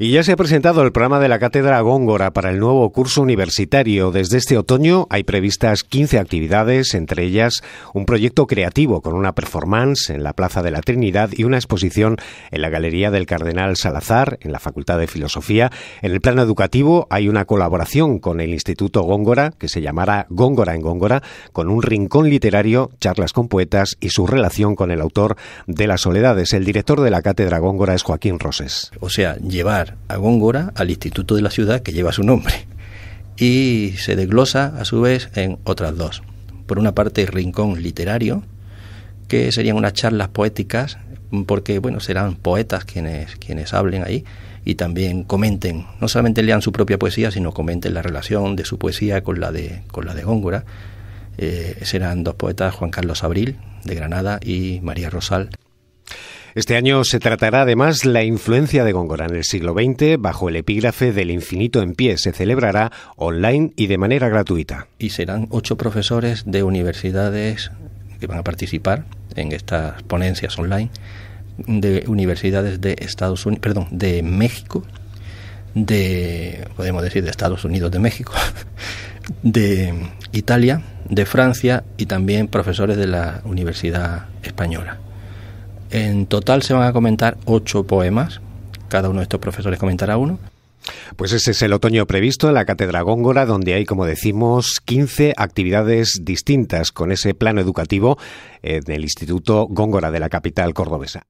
Y ya se ha presentado el programa de la Cátedra Góngora para el nuevo curso universitario. Desde este otoño hay previstas 15 actividades, entre ellas un proyecto creativo con una performance en la Plaza de la Trinidad y una exposición en la Galería del Cardenal Salazar, en la Facultad de Filosofía. En el plano educativo hay una colaboración con el Instituto Góngora, que se llamará Góngora en Góngora, con un rincón literario, charlas con poetas y su relación con el autor de Las Soledades. El director de la Cátedra Góngora es Joaquín Roses. O sea, llevar a Góngora, al instituto de la ciudad que lleva su nombre, y se desglosa a su vez en otras dos. Por una parte, Rincón Literario, que serían unas charlas poéticas, porque bueno, serán poetas quienes, quienes hablen ahí y también comenten, no solamente lean su propia poesía, sino comenten la relación de su poesía con la de, con la de Góngora. Eh, serán dos poetas, Juan Carlos Abril, de Granada, y María Rosal, este año se tratará además la influencia de Góngora en el siglo XX bajo el epígrafe del infinito en pie. Se celebrará online y de manera gratuita. Y serán ocho profesores de universidades que van a participar en estas ponencias online de universidades de Estados Unidos, perdón, de México, de podemos decir de Estados Unidos de México, de Italia, de Francia y también profesores de la Universidad Española. En total se van a comentar ocho poemas. Cada uno de estos profesores comentará uno. Pues ese es el otoño previsto en la Cátedra Góngora, donde hay, como decimos, 15 actividades distintas con ese plano educativo en eh, el Instituto Góngora de la capital cordobesa.